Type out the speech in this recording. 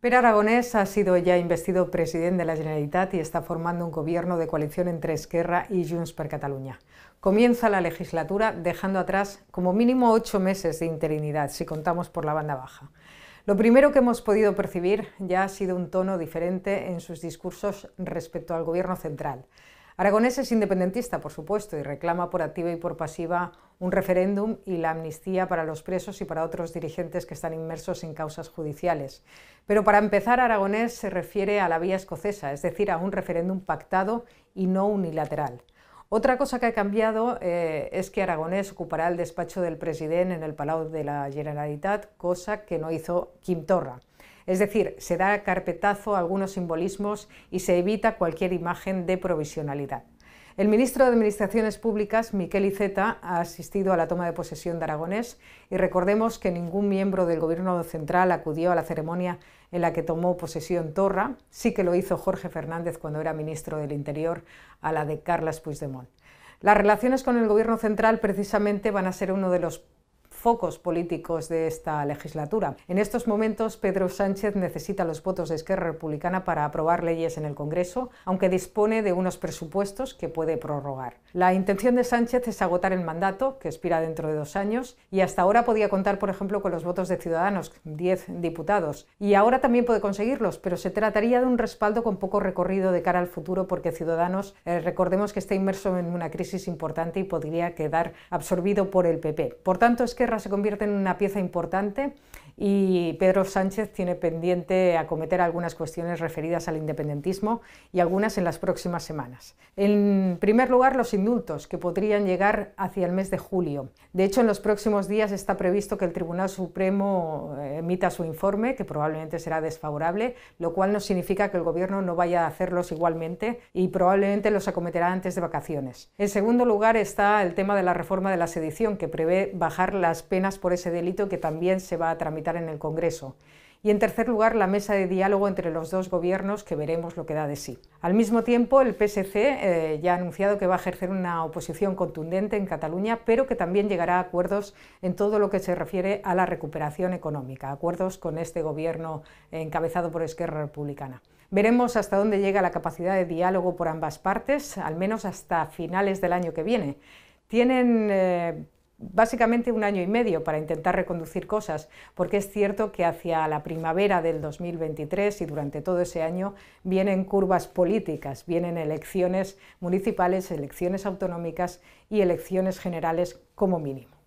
Per Aragonés ha sido ya investido presidente de la Generalitat y está formando un gobierno de coalición entre Esquerra y Junts per Cataluña. Comienza la legislatura dejando atrás como mínimo ocho meses de interinidad, si contamos por la banda baja. Lo primero que hemos podido percibir ya ha sido un tono diferente en sus discursos respecto al gobierno central. Aragonés es independentista, por supuesto, y reclama por activa y por pasiva un referéndum y la amnistía para los presos y para otros dirigentes que están inmersos en causas judiciales. Pero para empezar, Aragonés se refiere a la vía escocesa, es decir, a un referéndum pactado y no unilateral. Otra cosa que ha cambiado eh, es que Aragonés ocupará el despacho del presidente en el Palau de la Generalitat, cosa que no hizo Quim Torra. Es decir, se da carpetazo a algunos simbolismos y se evita cualquier imagen de provisionalidad. El ministro de Administraciones Públicas, Miquel Iceta, ha asistido a la toma de posesión de Aragonés y recordemos que ningún miembro del Gobierno central acudió a la ceremonia en la que tomó posesión Torra, sí que lo hizo Jorge Fernández cuando era ministro del Interior, a la de Carles Puigdemont. Las relaciones con el Gobierno central precisamente van a ser uno de los focos políticos de esta legislatura. En estos momentos, Pedro Sánchez necesita los votos de Esquerra Republicana para aprobar leyes en el Congreso, aunque dispone de unos presupuestos que puede prorrogar. La intención de Sánchez es agotar el mandato, que expira dentro de dos años, y hasta ahora podía contar, por ejemplo, con los votos de Ciudadanos, 10 diputados, y ahora también puede conseguirlos, pero se trataría de un respaldo con poco recorrido de cara al futuro porque Ciudadanos, eh, recordemos que está inmerso en una crisis importante y podría quedar absorbido por el PP. Por tanto, es que se convierte en una pieza importante y Pedro Sánchez tiene pendiente acometer algunas cuestiones referidas al independentismo y algunas en las próximas semanas. En primer lugar, los indultos, que podrían llegar hacia el mes de julio. De hecho, en los próximos días está previsto que el Tribunal Supremo eh, emita su informe, que probablemente será desfavorable, lo cual no significa que el Gobierno no vaya a hacerlos igualmente y probablemente los acometerá antes de vacaciones. En segundo lugar está el tema de la reforma de la sedición, que prevé bajar las penas por ese delito que también se va a tramitar en el Congreso. Y en tercer lugar, la mesa de diálogo entre los dos gobiernos, que veremos lo que da de sí. Al mismo tiempo, el PSC eh, ya ha anunciado que va a ejercer una oposición contundente en Cataluña, pero que también llegará a acuerdos en todo lo que se refiere a la recuperación económica, acuerdos con este gobierno encabezado por Esquerra Republicana. Veremos hasta dónde llega la capacidad de diálogo por ambas partes, al menos hasta finales del año que viene. Tienen eh, básicamente un año y medio para intentar reconducir cosas, porque es cierto que hacia la primavera del 2023 y durante todo ese año vienen curvas políticas, vienen elecciones municipales, elecciones autonómicas y elecciones generales como mínimo.